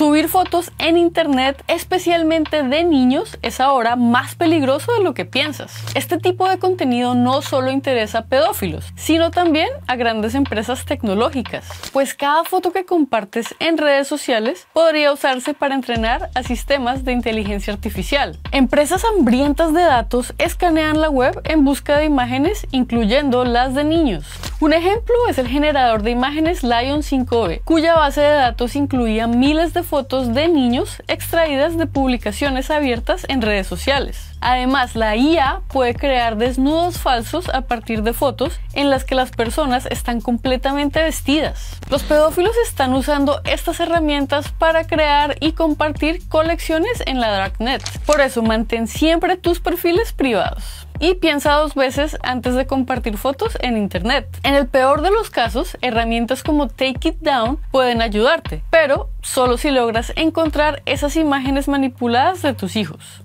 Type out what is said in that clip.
Subir fotos en internet, especialmente de niños, es ahora más peligroso de lo que piensas. Este tipo de contenido no solo interesa a pedófilos, sino también a grandes empresas tecnológicas, pues cada foto que compartes en redes sociales podría usarse para entrenar a sistemas de inteligencia artificial. Empresas hambrientas de datos escanean la web en busca de imágenes, incluyendo las de niños. Un ejemplo es el generador de imágenes Lion 5B, cuya base de datos incluía miles de fotos de niños extraídas de publicaciones abiertas en redes sociales. Además, la IA puede crear desnudos falsos a partir de fotos en las que las personas están completamente vestidas. Los pedófilos están usando estas herramientas para crear y compartir colecciones en la darknet. Por eso, mantén siempre tus perfiles privados y piensa dos veces antes de compartir fotos en Internet. En el peor de los casos, herramientas como Take It Down pueden ayudarte, pero solo si logras encontrar esas imágenes manipuladas de tus hijos.